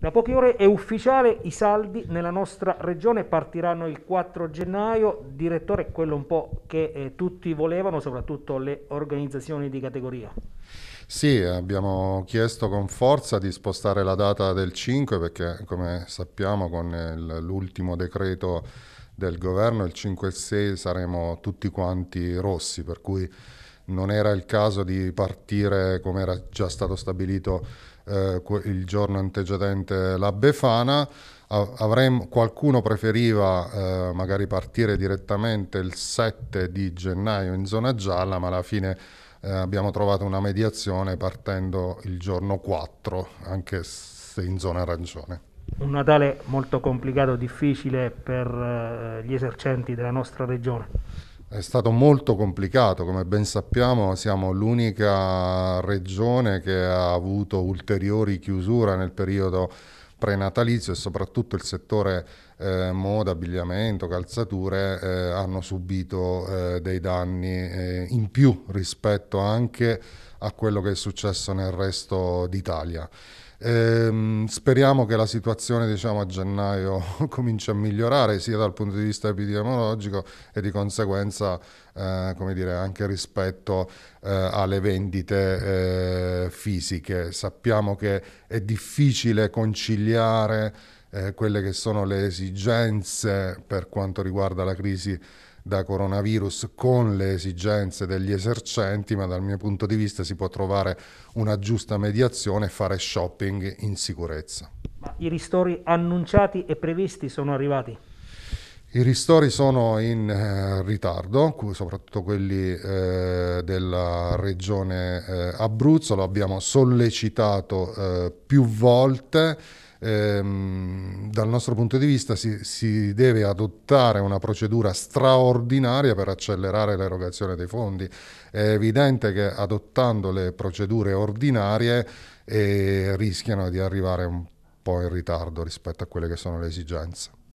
Da poche ore è ufficiale i saldi nella nostra regione partiranno il 4 gennaio. Direttore, quello un po' che eh, tutti volevano, soprattutto le organizzazioni di categoria. Sì, abbiamo chiesto con forza di spostare la data del 5 perché come sappiamo con l'ultimo decreto del governo il 5 e il 6 saremo tutti quanti rossi, per cui non era il caso di partire come era già stato stabilito eh, il giorno antecedente la Befana. Avremmo, qualcuno preferiva eh, magari partire direttamente il 7 di gennaio in zona gialla, ma alla fine eh, abbiamo trovato una mediazione partendo il giorno 4, anche se in zona arancione. Un Natale molto complicato, difficile per eh, gli esercenti della nostra regione. È stato molto complicato, come ben sappiamo siamo l'unica regione che ha avuto ulteriori chiusure nel periodo prenatalizio e soprattutto il settore eh, moda, abbigliamento, calzature eh, hanno subito eh, dei danni eh, in più rispetto anche a quello che è successo nel resto d'Italia. Ehm, speriamo che la situazione diciamo, a gennaio cominci a migliorare sia dal punto di vista epidemiologico e di conseguenza eh, dire, anche rispetto eh, alle vendite eh, fisiche. Sappiamo che è difficile conciliare eh, quelle che sono le esigenze per quanto riguarda la crisi da coronavirus con le esigenze degli esercenti, ma dal mio punto di vista si può trovare una giusta mediazione e fare shopping in sicurezza. Ma i ristori annunciati e previsti sono arrivati? I ristori sono in eh, ritardo, soprattutto quelli eh, della regione eh, Abruzzo, lo abbiamo sollecitato eh, più volte ehm, dal nostro punto di vista si, si, deve adottare una procedura straordinaria per accelerare l'erogazione dei fondi. È evidente che adottando le procedure ordinarie eh, rischiano di arrivare un po' in ritardo rispetto a quelle che sono le esigenze.